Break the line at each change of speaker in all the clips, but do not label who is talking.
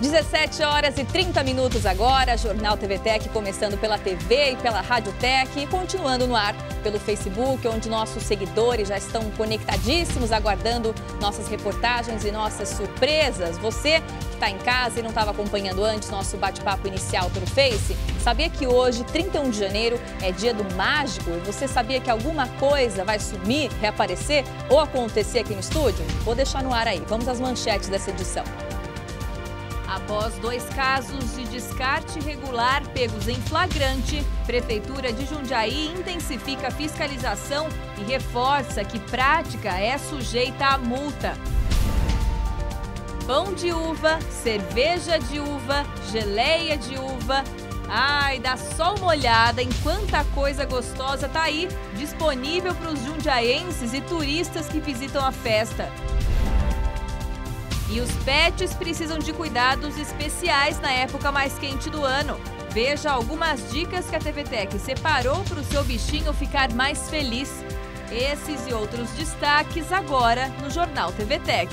17 horas e 30 minutos agora, Jornal TV Tech começando pela TV e pela Rádio Tech e continuando no ar pelo Facebook, onde nossos seguidores já estão conectadíssimos, aguardando nossas reportagens e nossas surpresas. Você que está em casa e não estava acompanhando antes nosso bate-papo inicial pelo Face, sabia que hoje, 31 de janeiro, é dia do mágico e você sabia que alguma coisa vai sumir, reaparecer ou acontecer aqui no estúdio? Vou deixar no ar aí. Vamos às manchetes dessa edição. Após dois casos de descarte irregular pegos em flagrante, Prefeitura de Jundiaí intensifica a fiscalização e reforça que prática é sujeita a multa. Pão de uva, cerveja de uva, geleia de uva, Ai, dá só uma olhada em quanta coisa gostosa tá aí, disponível para os jundiaenses e turistas que visitam a festa. E os pets precisam de cuidados especiais na época mais quente do ano. Veja algumas dicas que a TV Tech separou para o seu bichinho ficar mais feliz. Esses e outros destaques agora no Jornal TV Tech.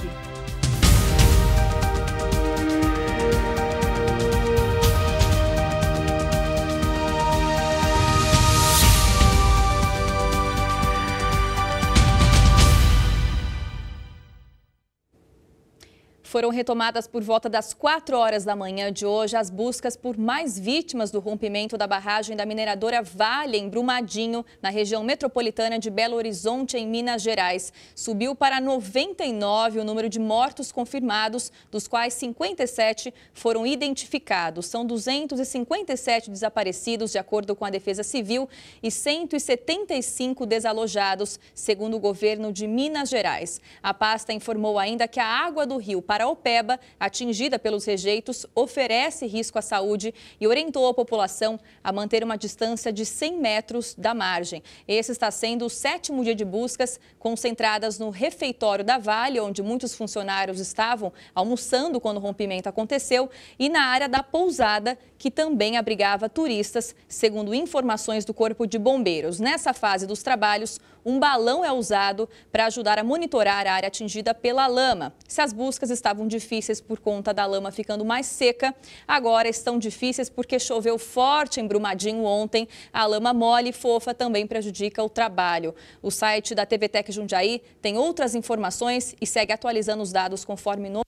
Foram retomadas por volta das 4 horas da manhã de hoje as buscas por mais vítimas do rompimento da barragem da mineradora Vale, em Brumadinho, na região metropolitana de Belo Horizonte, em Minas Gerais. Subiu para 99 o número de mortos confirmados, dos quais 57 foram identificados. São 257 desaparecidos, de acordo com a Defesa Civil, e 175 desalojados, segundo o governo de Minas Gerais. A pasta informou ainda que a água do rio Paraopeba, atingida pelos rejeitos, oferece risco à saúde e orientou a população a manter uma distância de 100 metros da margem. Esse está sendo o sétimo dia de buscas concentradas no refeitório da Vale, onde muitos funcionários estavam almoçando quando o rompimento aconteceu, e na área da pousada, que também abrigava turistas, segundo informações do Corpo de Bombeiros. Nessa fase dos trabalhos, um balão é usado para ajudar a monitorar a área atingida pela lama. Se as buscas estavam difíceis por conta da lama ficando mais seca, agora estão difíceis porque choveu forte em Brumadinho ontem. A lama mole e fofa também prejudica o trabalho. O site da TV Tech Jundiaí tem outras informações e segue atualizando os dados conforme no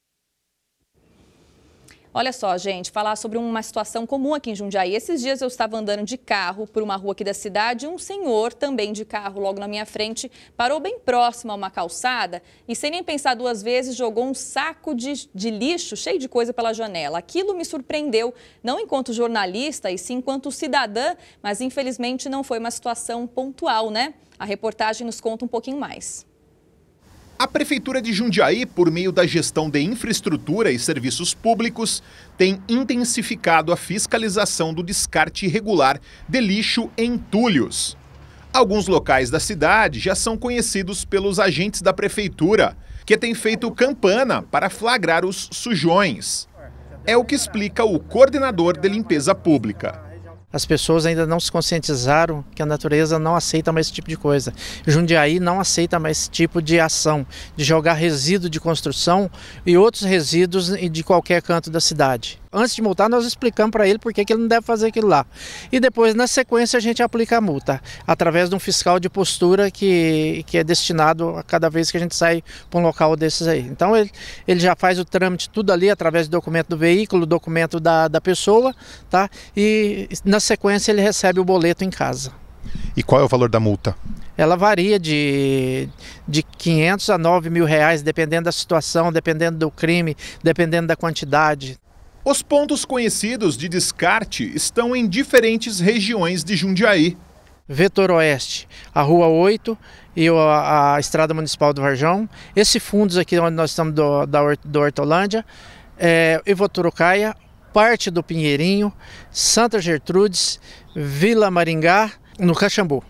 Olha só, gente, falar sobre uma situação comum aqui em Jundiaí. Esses dias eu estava andando de carro por uma rua aqui da cidade e um senhor, também de carro, logo na minha frente, parou bem próximo a uma calçada e, sem nem pensar duas vezes, jogou um saco de, de lixo cheio de coisa pela janela. Aquilo me surpreendeu, não enquanto jornalista e sim enquanto cidadã, mas infelizmente não foi uma situação pontual, né? A reportagem nos conta um pouquinho mais.
A Prefeitura de Jundiaí, por meio da gestão de infraestrutura e serviços públicos, tem intensificado a fiscalização do descarte irregular de lixo em entulhos. Alguns locais da cidade já são conhecidos pelos agentes da Prefeitura, que têm feito campana para flagrar os sujões.
É o que explica o coordenador de limpeza pública. As pessoas ainda não se conscientizaram que a natureza não aceita mais esse tipo de coisa. Jundiaí não aceita mais esse tipo de ação, de jogar resíduo de construção e outros resíduos de qualquer canto da cidade. Antes de multar, nós explicamos para ele por que ele não deve fazer aquilo lá. E depois, na sequência, a gente aplica a multa, através de um fiscal de postura que, que é destinado a cada vez que a gente sai para um local desses aí. Então, ele, ele já faz o trâmite tudo ali, através do documento do veículo, documento da, da pessoa, tá? E na sequência, ele recebe o boleto em casa.
E qual é o valor da multa?
Ela varia de, de 500 a 9 mil reais, dependendo da situação, dependendo do crime, dependendo da quantidade.
Os pontos conhecidos de descarte estão em diferentes regiões de
Jundiaí. Vetor Oeste, a Rua 8 e a, a Estrada Municipal do Varjão. Esse fundos aqui onde nós estamos do, da, do Hortolândia, é, Ivoturucaia, parte do Pinheirinho, Santa Gertrudes, Vila Maringá, no Caxambu.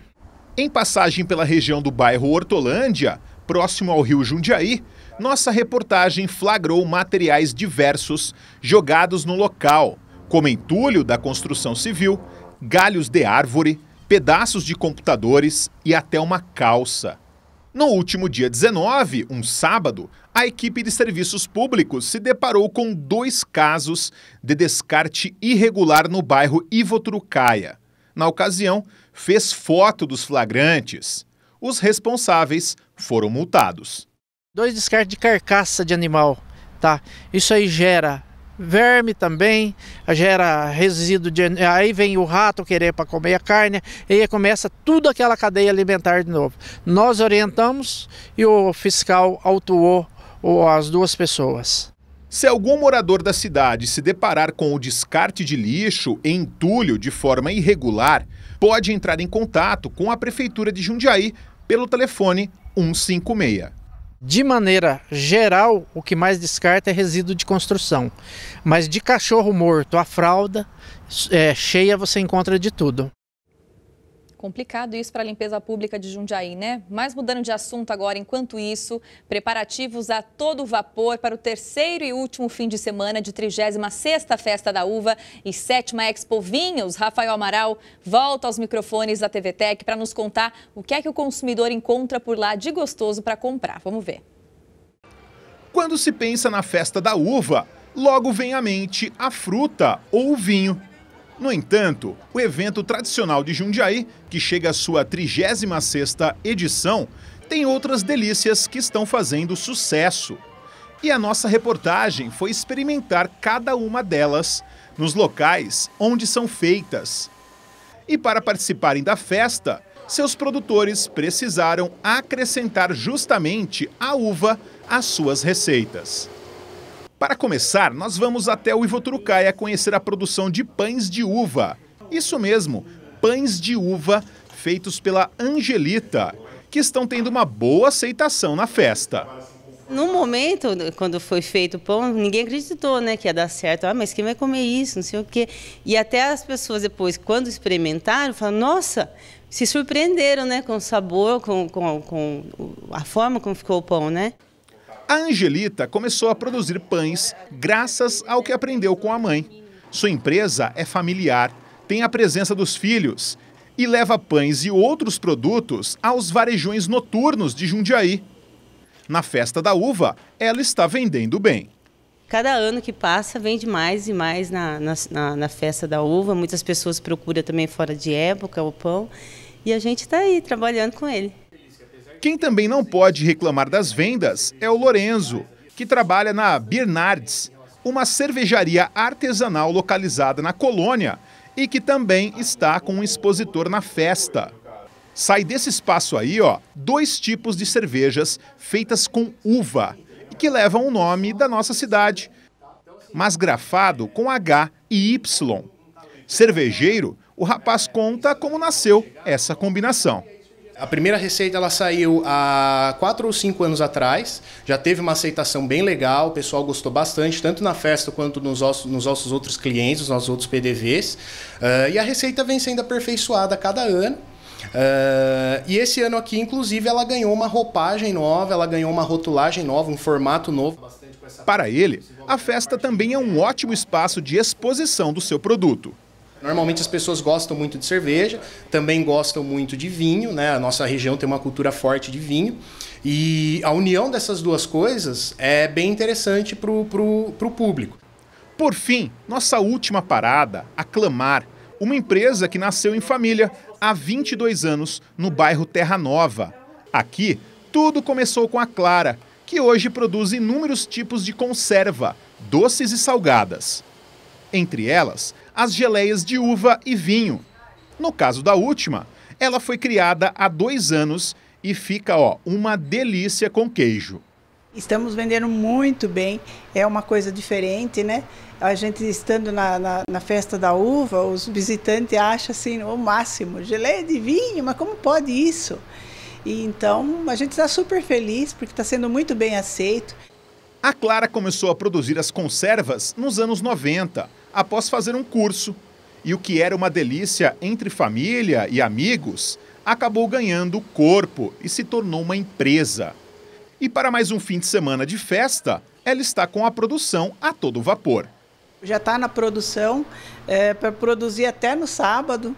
Em passagem pela região do bairro Hortolândia, próximo ao rio Jundiaí, nossa reportagem flagrou materiais diversos jogados no local, como entulho da construção civil, galhos de árvore, pedaços de computadores e até uma calça. No último dia 19, um sábado, a equipe de serviços públicos se deparou com dois casos de descarte irregular no bairro Ivo Trucaia. Na ocasião, fez foto dos flagrantes. Os responsáveis foram multados.
Dois descartes de carcaça de animal, tá? Isso aí gera verme também, gera resíduo de aí vem o rato querer para comer a carne, e aí começa tudo aquela cadeia alimentar de novo. Nós orientamos e o fiscal autuou as duas pessoas. Se algum morador da
cidade se deparar com o descarte de lixo e entulho de forma irregular, pode entrar em contato com a prefeitura de Jundiaí pelo telefone 156.
De maneira geral, o que mais descarta é resíduo de construção. Mas de cachorro morto a fralda é, cheia você encontra de tudo.
Complicado isso para a limpeza pública de Jundiaí, né? Mas mudando de assunto agora, enquanto isso, preparativos a todo vapor para o terceiro e último fim de semana de 36ª Festa da Uva e 7 Expo Vinhos. Rafael Amaral volta aos microfones da TV Tech para nos contar o que é que o consumidor encontra por lá de gostoso para comprar. Vamos ver.
Quando se pensa na Festa da Uva, logo vem à mente a fruta ou o vinho. No entanto, o evento tradicional de Jundiaí, que chega à sua 36ª edição, tem outras delícias que estão fazendo sucesso. E a nossa reportagem foi experimentar cada uma delas nos locais onde são feitas. E para participarem da festa, seus produtores precisaram acrescentar justamente a uva às suas receitas. Para começar, nós vamos até o Ivoturucaia conhecer a produção de pães de uva. Isso mesmo, pães de uva feitos pela Angelita, que estão tendo uma boa aceitação na festa.
No momento, quando foi feito o pão, ninguém acreditou, né, que ia dar certo. Ah, mas quem vai comer isso? Não sei o quê. E até as pessoas depois, quando experimentaram, falaram, nossa, se surpreenderam, né, com o sabor, com, com, com a forma como ficou o pão, né?
A Angelita começou a produzir pães graças ao que aprendeu com a mãe. Sua empresa é familiar, tem a presença dos filhos e leva pães e outros produtos aos varejões noturnos de Jundiaí. Na festa da uva, ela está vendendo bem.
Cada ano que passa, vende mais e mais na, na, na festa da uva. Muitas pessoas procuram também fora de época o pão. E a gente está aí trabalhando com ele. Quem também não pode reclamar
das vendas é o Lorenzo, que trabalha na Bernards, uma cervejaria artesanal localizada na colônia e que também está com um expositor na festa. Sai desse espaço aí, ó, dois tipos de cervejas feitas com uva, que levam o nome da nossa cidade, mas grafado com H e Y. Cervejeiro, o rapaz conta como nasceu essa combinação a primeira receita ela saiu há quatro ou cinco anos atrás, já teve uma aceitação bem legal, o pessoal gostou bastante, tanto na festa quanto nos nossos, nos nossos outros clientes, nos nossos outros PDVs. Uh, eh, e a receita vem sendo aperfeiçoada a cada ano. Uh, e esse ano aqui, inclusive, ela ganhou uma roupagem nova, ela ganhou uma rotulagem nova, um formato novo. Para ele, a festa também é um ótimo espaço de exposição do seu produto. Normalmente as pessoas gostam muito de cerveja, também gostam muito de vinho, né? A nossa região tem uma cultura forte de vinho. E a união dessas duas coisas é bem interessante para o público. Por fim, nossa última parada, Aclamar, uma empresa que nasceu em família há 22 anos no bairro Terra Nova. Aqui, tudo começou com a Clara, que hoje produz inúmeros tipos de conserva, doces e salgadas. Entre elas, as geleias de uva e vinho. No caso da última, ela foi criada há dois anos e fica ó, uma delícia com queijo.
Estamos vendendo muito bem, é uma coisa diferente, né? A gente estando na, na, na festa da uva, os visitantes acham assim o máximo, geleia de vinho, mas como pode isso? E então a gente está super feliz
porque está sendo muito bem aceito. A Clara começou a produzir as conservas nos anos 90 após fazer um curso. E o que era uma delícia entre família e amigos acabou ganhando corpo e se tornou uma empresa. E para mais um fim de semana de festa, ela está com a produção a todo vapor.
Já está na produção, é, para produzir até no sábado,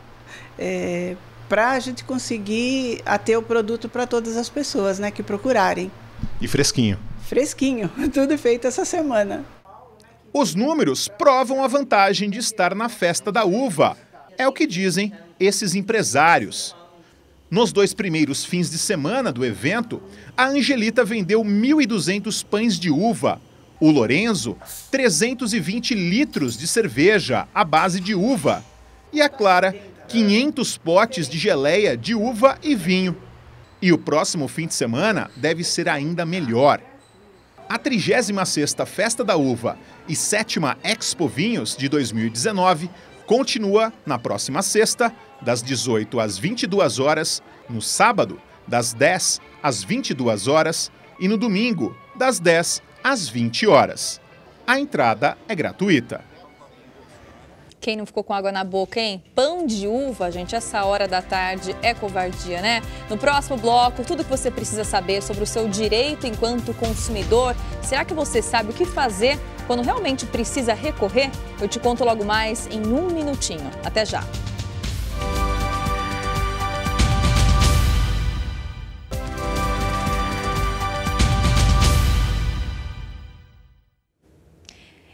é, para a gente conseguir ater o produto para todas as pessoas né, que procurarem. E fresquinho. Fresquinho, tudo feito essa semana. Os números
provam a vantagem de estar na festa da uva. É o que dizem esses empresários. Nos dois primeiros fins de semana do evento, a Angelita vendeu 1.200 pães de uva. O Lorenzo, 320 litros de cerveja à base de uva. E a Clara, 500 potes de geleia de uva e vinho. E o próximo fim de semana deve ser ainda melhor. A 36ª Festa da Uva e 7 Expo Vinhos de 2019 continua na próxima sexta, das 18 às 22 horas, no sábado, das 10 às 22 horas e no domingo, das 10 às 20 horas. A entrada é gratuita.
Quem não ficou com água na boca, hein? Pão de uva, gente, essa hora da tarde é covardia, né? No próximo bloco, tudo que você precisa saber sobre o seu direito enquanto consumidor. Será que você sabe o que fazer quando realmente precisa recorrer? Eu te conto logo mais em um minutinho. Até já!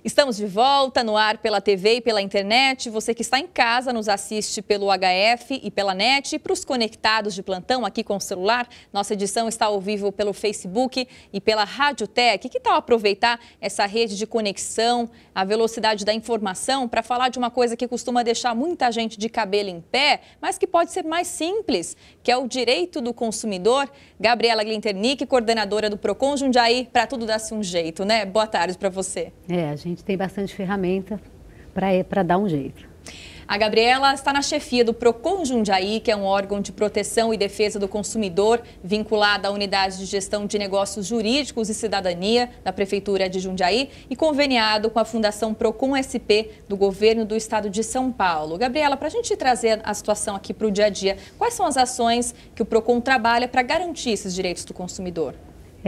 Estamos de volta no ar pela TV e pela internet. Você que está em casa nos assiste pelo HF e pela net. E para os conectados de plantão aqui com o celular, nossa edição está ao vivo pelo Facebook e pela Radiotech. Que tal aproveitar essa rede de conexão, a velocidade da informação, para falar de uma coisa que costuma deixar muita gente de cabelo em pé, mas que pode ser mais simples, que é o direito do consumidor? Gabriela Glinternick, coordenadora do Procon Jundiaí, para tudo dar-se um jeito, né? Boa tarde para você.
É, gente gente tem bastante ferramenta para dar um jeito.
A Gabriela está na chefia do Procon Jundiaí, que é um órgão de proteção e defesa do consumidor, vinculado à unidade de gestão de negócios jurídicos e cidadania da Prefeitura de Jundiaí e conveniado com a Fundação Procon SP do governo do estado de São Paulo. Gabriela, para a gente trazer a situação aqui para o dia a dia, quais são as ações que o Procon trabalha para garantir esses direitos do consumidor?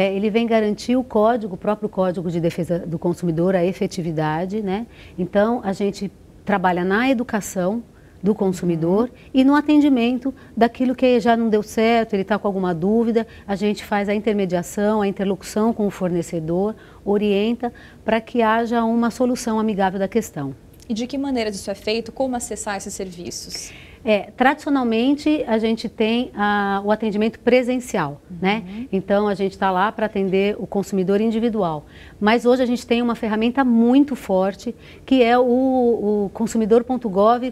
é, ele vem garantir o código, o próprio Código de Defesa do Consumidor, a efetividade, né? Então, a gente trabalha na educação do consumidor uhum. e no atendimento daquilo que já não deu certo, ele está com alguma dúvida, a gente faz a intermediação, a interlocução com o fornecedor, orienta para que haja uma solução amigável da questão.
E de que maneira isso é feito? Como acessar esses serviços?
É, tradicionalmente a gente tem ah, o atendimento presencial, né? uhum. né? Então a gente está lá para atender o consumidor individual. Mas hoje a gente tem uma ferramenta muito forte que é o, o consumidor.gov.br.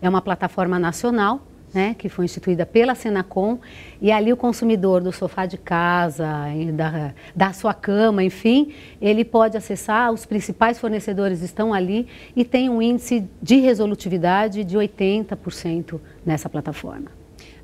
É uma plataforma nacional né, que foi instituída pela Senacom, e ali o consumidor do sofá de casa, da, da sua cama, enfim, ele pode acessar, os principais fornecedores estão ali e tem um índice de resolutividade de 80% nessa plataforma.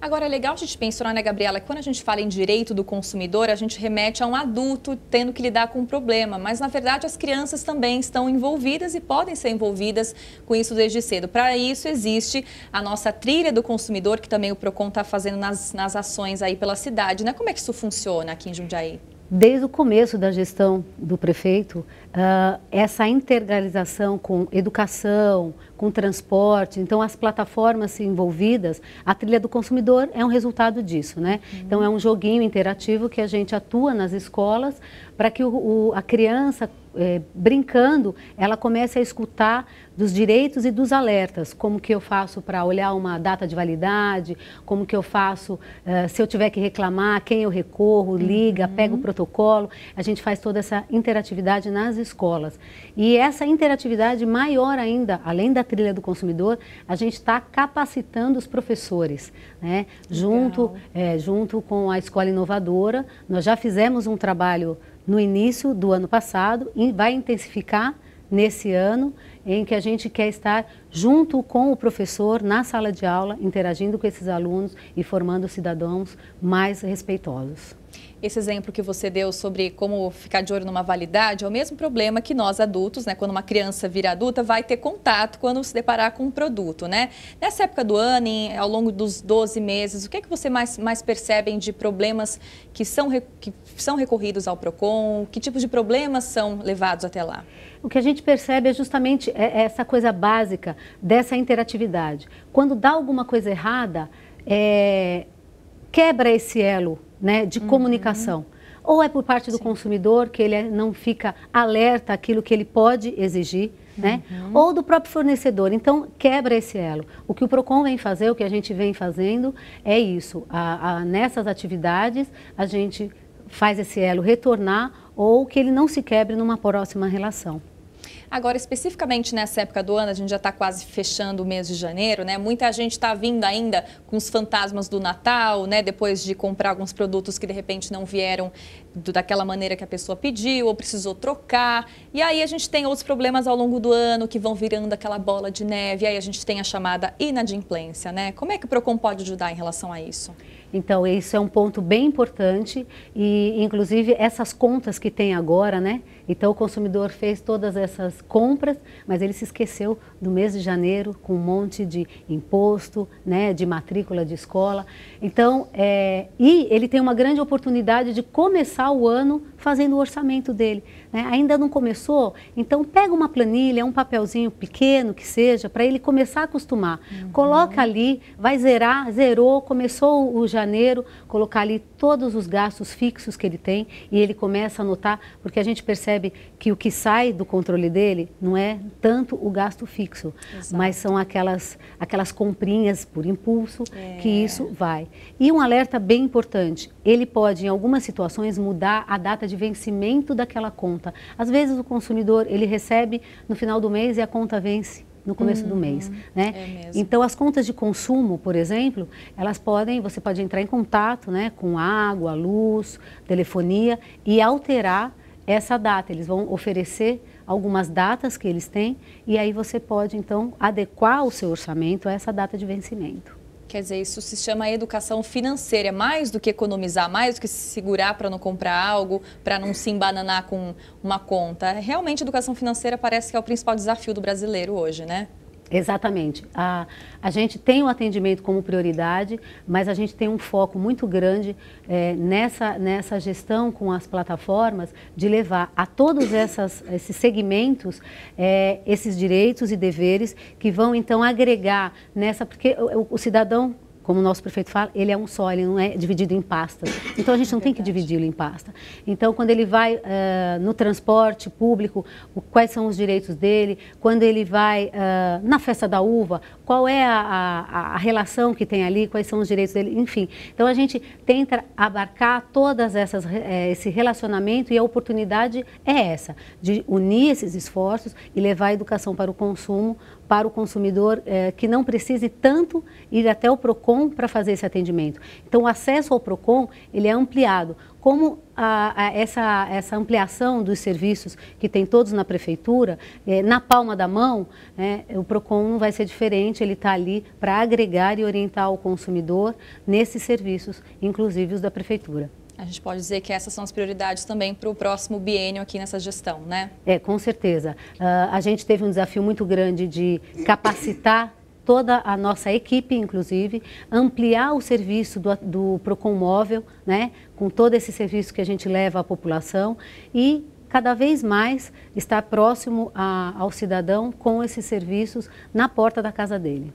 Agora, é legal a gente pensar, né, Gabriela, que quando a gente fala em direito do consumidor, a gente remete a um adulto tendo que lidar com um problema, mas na verdade as crianças também estão envolvidas e podem ser envolvidas com isso desde cedo. Para isso, existe a nossa trilha do consumidor, que também o PROCON está fazendo nas, nas ações aí pela cidade, né? Como é que isso funciona aqui em
Jundiaí? Desde o começo da gestão do prefeito, uh, essa integralização com educação, com transporte, então as plataformas envolvidas, a trilha do consumidor é um resultado disso, né? Uhum. Então é um joguinho interativo que a gente atua nas escolas para que o, o, a criança é, brincando, ela começa a escutar dos direitos e dos alertas, como que eu faço para olhar uma data de validade, como que eu faço uh, se eu tiver que reclamar, quem eu recorro, uhum. liga, uhum. pega o protocolo. A gente faz toda essa interatividade nas escolas. E essa interatividade maior ainda, além da trilha do consumidor, a gente está capacitando os professores, né? Legal. junto, eh, é, junto com a escola inovadora. Nós já fizemos um trabalho no início do ano passado e vai intensificar nesse ano em que a gente quer estar junto com o professor na sala de aula, interagindo com esses alunos e formando cidadãos mais respeitosos.
Esse exemplo que você deu sobre como ficar de olho numa validade é o mesmo problema que nós adultos, né? Quando uma criança vira adulta, vai ter contato quando se deparar com um produto, né? Nessa época do ano, em, ao longo dos 12 meses, o que é que você mais, mais percebem de problemas que são, que são recorridos ao PROCON? Que tipo de problemas são levados até lá?
O que a gente percebe é justamente é, é essa coisa básica dessa interatividade. Quando dá alguma coisa errada, é, quebra esse elo né, de uhum. comunicação. Ou é por parte do Sim. consumidor, que ele é, não fica alerta àquilo que ele pode exigir, né? Uhum. Ou do próprio fornecedor. Então, quebra esse elo. O que o PROCON vem fazer, o que a gente vem fazendo, é isso. A, a, nessas atividades, a gente faz esse elo retornar ou que ele não se quebre numa próxima relação.
Agora, especificamente nessa época do ano, a gente já está quase fechando o mês de janeiro, né? Muita gente está vindo ainda com os fantasmas do Natal, né? Depois de comprar alguns produtos que de repente não vieram do, daquela maneira que a pessoa pediu ou precisou trocar. E aí a gente tem outros problemas ao longo do ano que vão virando aquela bola de neve. E aí a gente tem a chamada inadimplência, né? Como é que
o PROCON pode ajudar em relação a isso? Então, isso é um ponto bem importante e, inclusive, essas contas que tem agora, né? Então, o consumidor fez todas essas compras, mas ele se esqueceu do mês de janeiro com um monte de imposto, né? De matrícula de escola. Então, é... e ele tem uma grande oportunidade de começar o ano fazendo o orçamento dele. Né? Ainda não começou? Então pega uma planilha, um papelzinho pequeno que seja, para ele começar a acostumar. Uhum. Coloca ali, vai zerar, zerou, começou o janeiro, colocar ali todos os gastos fixos que ele tem e ele começa a notar, porque a gente percebe que o que sai do controle dele não é tanto o gasto fixo, Exato. mas são aquelas, aquelas comprinhas por impulso é. que isso vai. E um alerta bem importante, ele pode em algumas situações mudar a data de vencimento daquela conta conta. Às vezes o consumidor ele recebe no final do mês e a conta vence no começo do uhum. mês, né? É então as contas de consumo, por exemplo, elas podem, você pode entrar em contato, né, com água, luz, telefonia e alterar essa data. Eles vão oferecer algumas datas que eles têm e aí você pode então adequar o seu orçamento a essa data de vencimento.
Quer dizer, isso se chama educação financeira, é mais do que economizar, mais do que se segurar para não comprar algo, para não se embananar com uma conta. Realmente, educação financeira parece que é o principal desafio do brasileiro hoje, né?
Exatamente. A, a gente tem o atendimento como prioridade, mas a gente tem um foco muito grande é, nessa, nessa gestão com as plataformas de levar a todos essas, esses segmentos é, esses direitos e deveres que vão então agregar nessa, porque o, o cidadão como o nosso prefeito fala, ele é um só, ele não é dividido em pastas. Então a gente não é tem que é dividi-lo em pasta. Então quando ele vai uh, no transporte público, o, quais são os direitos dele? Quando ele vai uh, na festa da uva, qual é a, a, a, relação que tem ali? Quais são os direitos dele? Enfim, então a gente tenta abarcar todas essas eh, esse relacionamento e a oportunidade é essa de unir esses esforços e levar a educação para o consumo, para o consumidor que não precise tanto ir até o Procon PROCON para fazer esse atendimento. Então, o acesso ao PROCON ele é ampliado. Como a, a, essa, essa ampliação dos serviços que tem todos na prefeitura, é, na palma da mão, né, o PROCON não vai ser diferente, ele está ali para agregar e orientar o consumidor nesses serviços, inclusive os da prefeitura.
A gente pode dizer que essas são as prioridades também para o próximo biênio aqui nessa gestão, né?
É, com certeza. Uh, a gente teve um desafio muito grande de capacitar toda a nossa equipe, inclusive, ampliar o serviço do, do Procon Móvel, né, com todo esse serviço que a gente leva à população e cada vez mais estar próximo a, ao cidadão com esses serviços na porta da casa dele.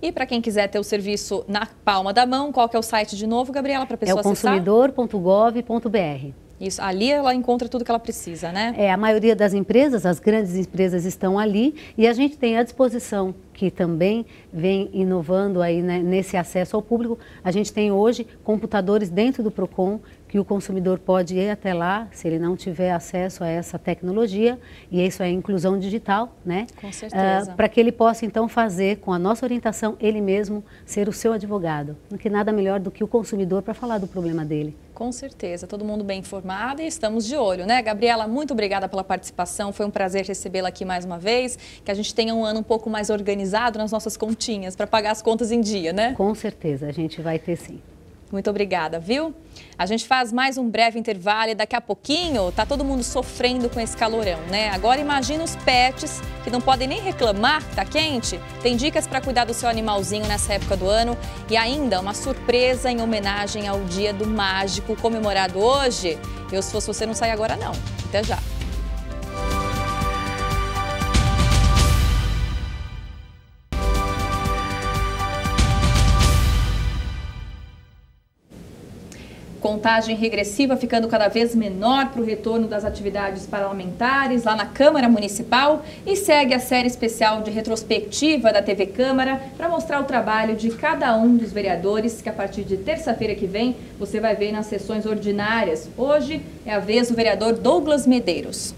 E para quem quiser ter o serviço na palma da mão, qual que é o site de novo, Gabriela, para a é pessoa acessar? É o
consumidor.gov.br. Isso, ali ela encontra tudo que ela precisa, né? É, a maioria das empresas, as grandes empresas estão ali e a gente tem à disposição, que também vem inovando aí né, nesse acesso ao público. A gente tem hoje computadores dentro do PROCON que o consumidor pode ir até lá, se ele não tiver acesso a essa tecnologia, e isso é inclusão digital, né?
Com ah,
certeza. Uh, Para
que ele possa, então, fazer, com a nossa orientação, ele mesmo ser o seu advogado. Não que nada melhor do que o consumidor para falar do problema dele.
Com certeza, todo mundo bem informado e estamos de olho, né? Gabriela, muito obrigada pela participação, foi um prazer recebê-la aqui mais uma vez, que a gente tenha um ano um pouco mais organizado nas nossas continhas, para pagar as contas em dia, né? Com
certeza, a gente vai ter sim.
Muito obrigada, viu? A gente faz mais um breve intervalo e daqui a pouquinho tá todo mundo sofrendo com esse calorão, né? Agora imagina os pets que não podem nem reclamar que tá quente. Tem dicas para cuidar do seu animalzinho nessa época do ano e ainda uma surpresa em homenagem ao Dia do Mágico comemorado hoje. Eu se fosse você não sair agora não. Até já. contagem regressiva ficando cada vez menor para o retorno das atividades parlamentares lá na Câmara Municipal e segue a série especial de retrospectiva da TV Câmara para mostrar o trabalho de cada um dos vereadores que a partir de terça-feira que vem você vai ver nas sessões ordinárias. Hoje é a vez do vereador Douglas Medeiros.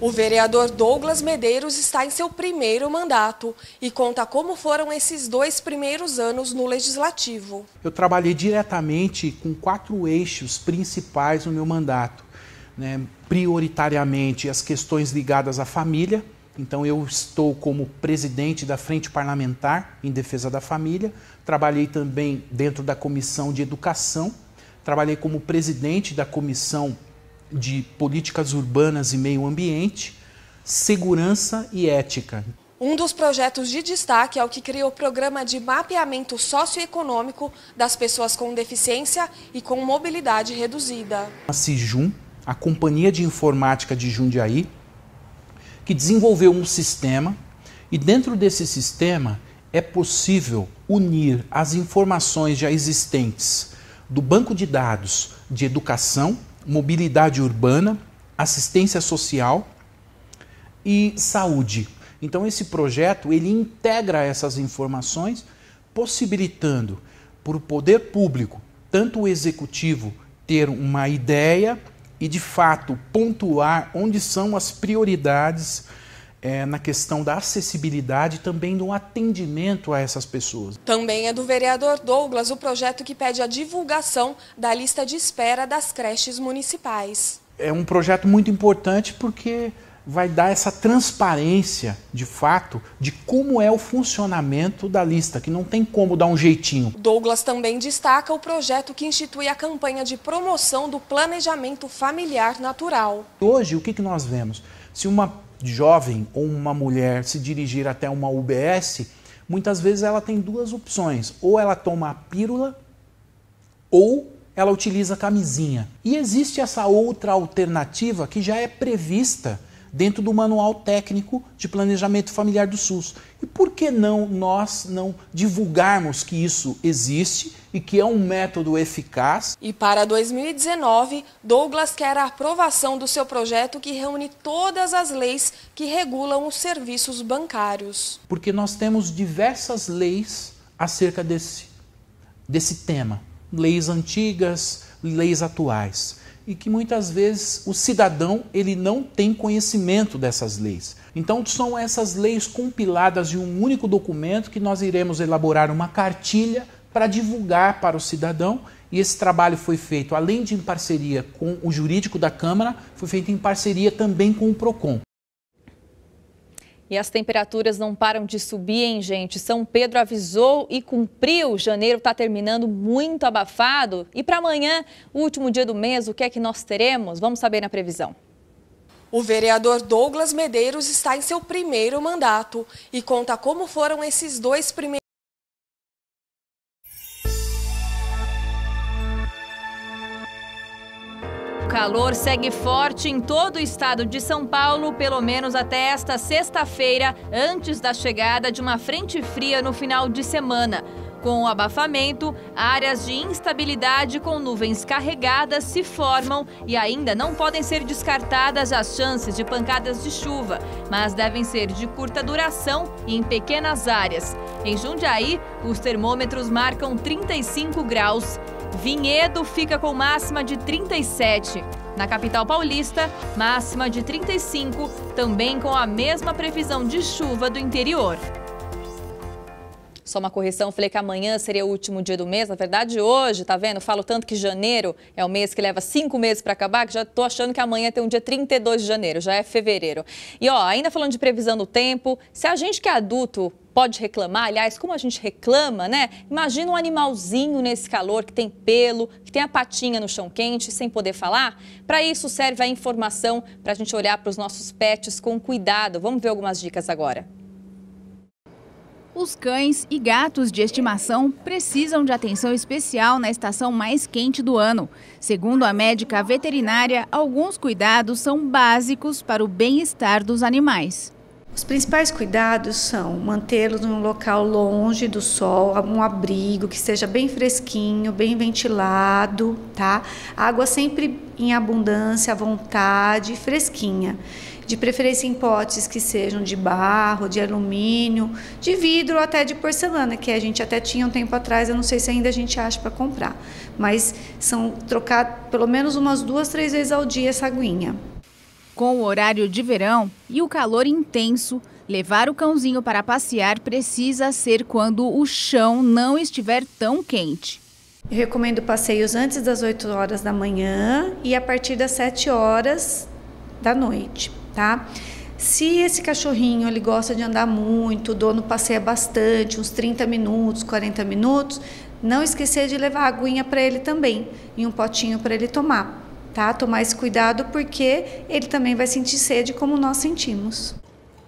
O vereador Douglas
Medeiros está em seu primeiro mandato e conta como foram esses dois primeiros anos no Legislativo.
Eu trabalhei diretamente com quatro eixos principais no meu mandato. Né? Prioritariamente as questões ligadas à família. Então, eu estou como presidente da Frente Parlamentar em Defesa da Família. Trabalhei também dentro da Comissão de Educação. Trabalhei como presidente da Comissão de políticas urbanas e meio ambiente, segurança e ética.
Um dos projetos de destaque é o que criou o programa de mapeamento socioeconômico das pessoas com deficiência e com mobilidade reduzida.
A CIJUM, a Companhia de Informática de Jundiaí, que desenvolveu um sistema e dentro desse sistema é possível unir as informações já existentes do banco de dados de educação mobilidade urbana, assistência social e saúde. Então esse projeto ele integra essas informações, possibilitando para o poder público, tanto o executivo ter uma ideia e de fato pontuar onde são as prioridades é, na questão da acessibilidade também do atendimento a essas pessoas.
Também é do vereador Douglas o projeto que pede a divulgação da lista de espera das creches municipais.
É um projeto muito importante porque vai dar essa transparência, de fato, de como é o funcionamento da lista, que não tem como dar um jeitinho.
Douglas também destaca o projeto que institui a campanha de promoção do planejamento familiar natural.
Hoje, o que nós vemos? Se uma jovem ou uma mulher se dirigir até uma UBS, muitas vezes ela tem duas opções: ou ela toma a pílula ou ela utiliza a camisinha. E existe essa outra alternativa que já é prevista dentro do Manual Técnico de Planejamento Familiar do SUS. E por que não nós não divulgarmos que isso existe e que é um método eficaz.
E para 2019, Douglas quer a aprovação do seu projeto que reúne todas as leis que regulam os serviços bancários.
Porque nós temos diversas leis acerca desse, desse tema, leis antigas, leis atuais e que muitas vezes o cidadão ele não tem conhecimento dessas leis. Então são essas leis compiladas de um único documento que nós iremos elaborar uma cartilha para divulgar para o cidadão. E esse trabalho foi feito, além de em parceria com o jurídico da Câmara, foi feito em parceria também com o PROCON.
E as temperaturas não param de subir, hein, gente? São Pedro avisou e cumpriu. Janeiro está terminando muito abafado. E para amanhã, último dia do mês, o que é que nós teremos? Vamos saber na previsão. O
vereador Douglas
Medeiros está em
seu primeiro mandato e conta como foram esses dois primeiros.
calor segue forte em todo o estado de São Paulo, pelo menos até esta sexta-feira, antes da chegada de uma frente fria no final de semana. Com o abafamento, áreas de instabilidade com nuvens carregadas se formam e ainda não podem ser descartadas as chances de pancadas de chuva, mas devem ser de curta duração e em pequenas áreas. Em Jundiaí, os termômetros marcam 35 graus. Vinhedo fica com máxima de 37. Na capital paulista, máxima de 35, também com a mesma previsão de chuva do interior. Só uma correção, falei que amanhã seria o último dia do mês. Na verdade, hoje, tá vendo? Falo tanto que janeiro é o mês que leva cinco meses para acabar, que já tô achando que amanhã tem um dia 32 de janeiro, já é fevereiro. E ó, ainda falando de previsão do tempo, se a gente que é adulto pode reclamar. Aliás, como a gente reclama, né? Imagina um animalzinho nesse calor que tem pelo, que tem a patinha no chão quente, sem poder falar. Para isso serve a informação para a gente olhar para os nossos pets com cuidado. Vamos ver algumas dicas agora.
Os cães e gatos de estimação precisam de atenção especial na estação mais quente do ano. Segundo a médica veterinária, alguns cuidados são básicos para o bem-estar dos animais. Os principais cuidados são mantê-los num local longe do sol, um abrigo que seja bem fresquinho, bem ventilado, tá? Água sempre em abundância, à vontade, fresquinha. De preferência em potes que sejam de barro, de alumínio, de vidro ou até de porcelana, que a gente até tinha um tempo atrás, eu não sei se ainda a gente acha para comprar. Mas são trocar pelo menos umas duas, três vezes ao dia essa aguinha. Com o horário de verão e o calor intenso, levar o cãozinho para passear precisa ser quando o chão não estiver tão quente. Eu recomendo passeios antes das 8 horas da manhã e a partir das 7 horas da noite, tá? Se esse cachorrinho ele gosta de andar muito, o dono passeia bastante, uns 30 minutos, 40 minutos, não esquecer de levar a aguinha para ele também e um potinho para ele tomar tá? Tomar esse cuidado porque ele também vai sentir sede como nós sentimos.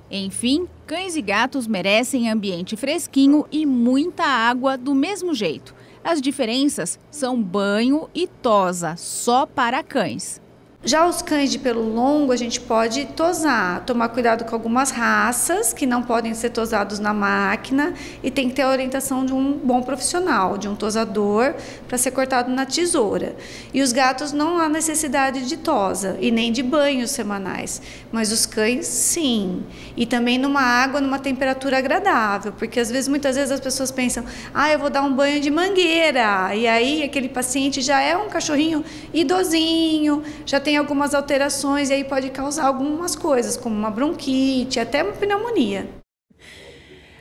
Enfim, cães e gatos merecem ambiente fresquinho e muita água do mesmo jeito. As diferenças são banho e tosa, só para cães. Já os cães de pelo longo a gente pode tosar, tomar cuidado com algumas raças que não podem ser tosados na máquina e tem que ter a orientação de um bom profissional, de um tosador, para ser cortado na tesoura. E os gatos não há necessidade de tosa e nem de banhos semanais, mas os cães sim. E também numa água, numa temperatura agradável, porque às vezes, muitas vezes as pessoas pensam, ah, eu vou dar um banho de mangueira. E aí aquele paciente já é um cachorrinho idosinho, já tem tem algumas alterações e aí pode causar algumas coisas, como uma bronquite, até
uma pneumonia.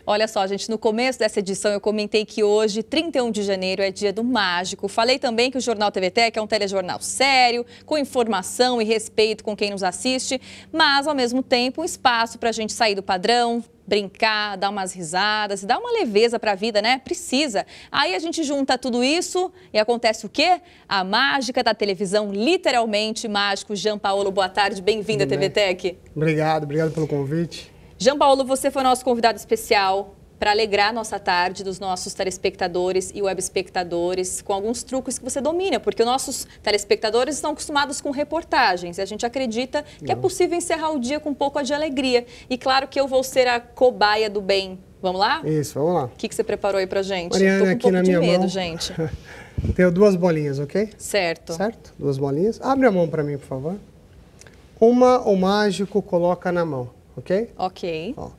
Olha só, gente, no começo dessa edição eu comentei que hoje, 31 de janeiro, é dia do mágico. Falei também que o Jornal TV Tech é um telejornal sério, com informação e respeito com quem nos assiste, mas, ao mesmo tempo, um espaço para a gente sair do padrão, brincar, dar umas risadas, dar uma leveza para a vida, né? Precisa. Aí a gente junta tudo isso e acontece o quê? A mágica da televisão, literalmente mágico. Jean Paulo, boa tarde, bem-vindo à TV Tech.
Obrigado, obrigado pelo convite.
Jean Paulo, você foi nosso convidado especial para alegrar a nossa tarde dos nossos telespectadores e web espectadores com alguns truques que você domina, porque os nossos telespectadores estão acostumados com reportagens e a gente acredita que é Não. é possível encerrar o dia com um pouco de alegria. E claro que eu vou ser a cobaia do bem. Vamos lá?
Isso, vamos lá. O
que, que você preparou aí para gente? Mariana, Tô com um pouco de medo, mão. gente.
Tenho duas bolinhas, ok? Certo. Certo? Duas bolinhas. Abre a mão para mim, por favor. Uma, o mágico coloca na mão, ok? Ok. Ó.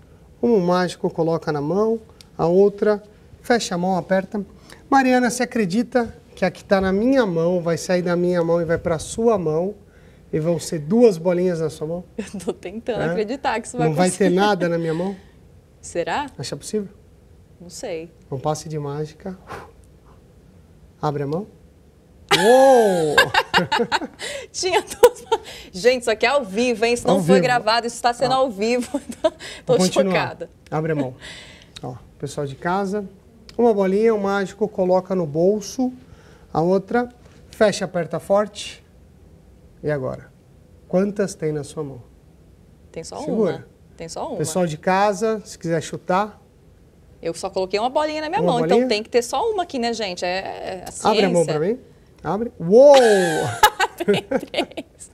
Um mágico coloca na mão, a outra fecha a mão, aperta. Mariana, você acredita que a que está na minha mão vai sair da minha mão e vai para a sua mão? E vão ser duas bolinhas na sua mão? Eu
estou tentando é? acreditar que isso vai Não conseguir. vai ter
nada na minha mão? Será? Acha possível? Não sei. Um passe de mágica. Abre a mão. Uou!
Tinha duas. Gente, isso aqui é ao vivo, hein? Isso não ao foi vivo. gravado, isso está sendo ah. ao vivo.
Então tô chocada.
Abre a mão. Ó, pessoal de casa. Uma bolinha, o um mágico coloca no bolso. A outra fecha, aperta forte. E agora? Quantas tem na sua mão?
Tem só Segura. uma. Tem só uma. Pessoal
de casa, se quiser chutar.
Eu só coloquei uma bolinha na minha uma mão, então bolinha? então tem que ter só uma aqui, né, gente? É, a é, ciência. É Abre a mão para
mim. Abre. Uou! três.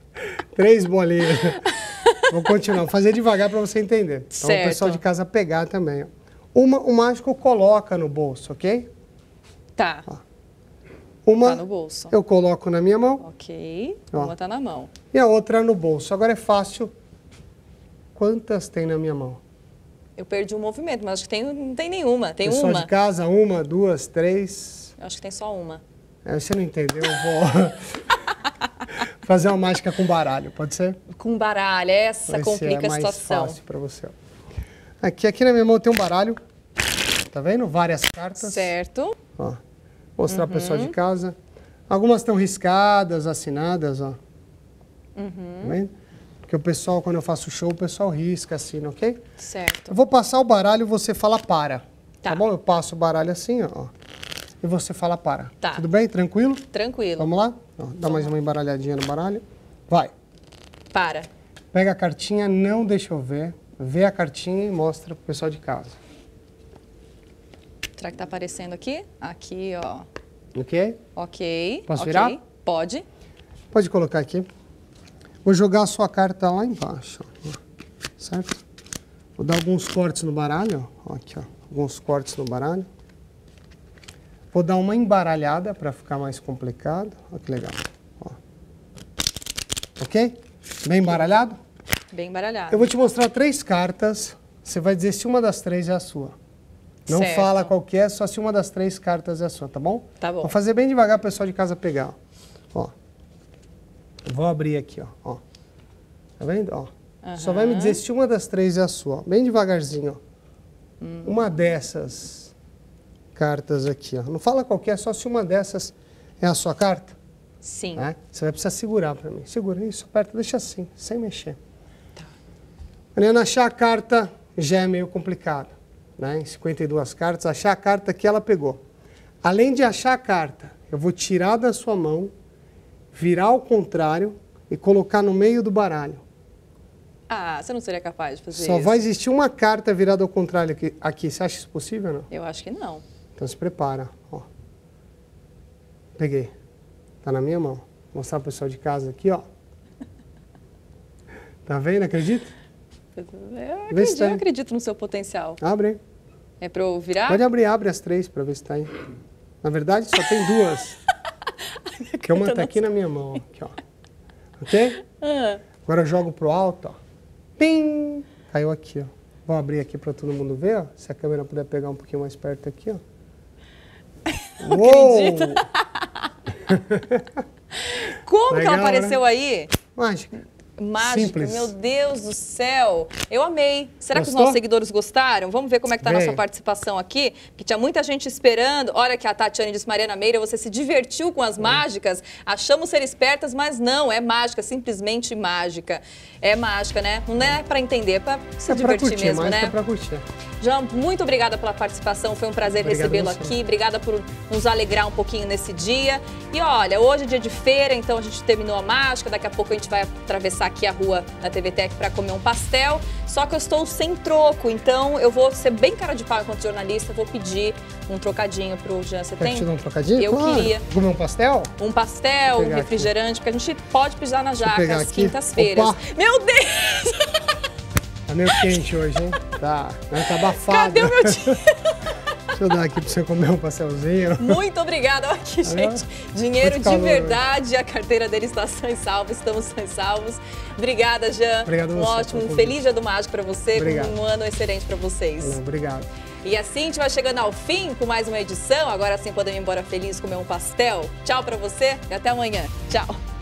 três bolinhas. Vou continuar, vou fazer devagar para você entender. Então certo. o pessoal de casa pegar também. Uma, o mágico coloca no bolso, ok? Tá. Ó.
Uma tá no bolso. eu
coloco na minha mão.
Ok. Ó. Uma tá na mão.
E a outra no bolso. Agora é fácil. Quantas tem na minha mão?
Eu perdi o um movimento, mas acho que tem, não tem nenhuma. Tem Pessoal uma. de
casa, uma, duas, três.
Eu acho que tem só uma.
É, você não entendeu, vou fazer uma mágica com baralho, pode ser?
Com baralho, essa Vai complica é a situação. mais fácil
para você. Aqui, aqui na minha mão tem um baralho, tá vendo? Várias
cartas. Certo.
Ó, mostrar uhum. para o pessoal de uhum. casa. Algumas estão riscadas, assinadas, ó. Uhum. Tá vendo? Porque o pessoal, quando eu faço show, o pessoal risca, assina, ok? Certo. Eu vou passar o baralho e você fala para. Tá. tá bom? Eu passo o baralho assim, ó e você fala para. Tá. Tudo bem? Tranquilo?
Tranquilo.
Vamos lá? Ó, dá mais uma embaralhadinha no baralho. Vai. Para. Pega a cartinha, não deixa eu ver. Vê a cartinha e mostra pro pessoal de casa.
Será que tá aparecendo aqui? Aqui, ó. Ok? Ok. Posso okay. virar? Pode.
Pode colocar aqui. Vou jogar a sua carta lá embaixo, ó. certo? Vou dar alguns cortes no baralho, ó, aqui, ó. Alguns cortes no baralho. Vou dar uma embaralhada para ficar mais complicado. Olha que legal. Ó. Ok? Bem embaralhado?
Bem embaralhado. Eu vou te
mostrar três cartas. Você vai dizer se uma das três é a sua. Não certo. fala qual que é, só se uma das três cartas é a sua, tá bom? Tá bom. Vou fazer bem devagar o pessoal de casa pegar. Ó. Vou abrir aqui, ó. ó. Tá vendo? Ó.
Uhum. Só vai me dizer se
uma das três é a sua. Bem devagarzinho, ó. Hum. Uma dessas cartas aqui. Ó. Não fala qualquer, só se uma dessas é a sua carta. Sim. Né? Você vai precisar segurar para mim. Segura isso, aperta, deixa assim, sem mexer. Tá. Mariana, achar a carta já é meio complicado. Né? Em 52 cartas, achar a carta que ela pegou. Além de achar a carta, eu vou tirar da sua mão, virar ao contrário e colocar no meio do baralho.
Ah, você não seria capaz de fazer Só isso? Só vai
existir uma carta virada ao contrário aqui. Você acha isso possível ou não?
Eu acho que não.
Então se prepara. Ó. Peguei. Tá na minha mão. Vou mostrar pro pessoal de casa aqui, ó. Tá vendo? Acredita?
Eu acredito, tá eu acredito no seu potencial. Abre. É para eu virar? Pode
abrir, abre as três para ver se está aí. Na verdade, só tem duas. que uma tá, tá aqui na minha mão, aqui, ó. Ok? Uhum. Agora eu jogo pro alto, ó. Pim! Caiu aqui, ó. Vou abrir aqui para todo mundo ver, ó. Se a câmera puder pegar um pouquinho mais perto aqui, ó. Uou!
Acredita? Como Legal, que ela né? apareceu
né?
aí? Mágica mágico. Simples. Meu Deus do céu. Eu amei. Será Gostou? que os nossos seguidores gostaram? Vamos ver como é que tá a nossa participação aqui, que tinha muita gente esperando. Olha que a Tatiane disse, Mariana Meira, você se divertiu com as é. mágicas. Achamos ser espertas, mas não, é mágica, simplesmente mágica. É mágica, né? Não é para entender, é para se é divertir pra curtir, mesmo, né? É pra curtir. João, muito obrigada pela participação. Foi um prazer recebê-lo aqui. Obrigada por nos alegrar um pouquinho nesse dia. E olha, hoje é dia de feira, então a gente terminou a mágica, daqui a pouco a gente vai atravessar atravessar aqui a rua da TV Tech para comer um pastel, só que eu estou sem troco, então eu vou ser bem cara de pau enquanto jornalista, vou pedir um trocadinho pro Jean.
Você Quer tá tem? um trocadinho? Eu claro. queria. Comer um
pastel? Um pastel, um refrigerante, aqui. porque a gente pode pisar na jaca às quintas-feiras. Meu Deus!
Tá meio quente hoje, hein? Tá. Tá abafado. Cadê o meu tio? Deixa eu dar aqui para você comer um pastelzinho. Muito
obrigada. Olha aqui, gente. Dinheiro de verdade. A carteira dele está sã e salva. Estamos sã e salvos. Obrigada, Jean. Obrigado um você, ótimo, um feliz dia do mágico para você. Obrigado. Um ano excelente para vocês. Obrigado. E assim a gente vai chegando ao fim com mais uma edição. Agora sim podemos ir embora feliz comer um pastel. Tchau para você e até amanhã. Tchau.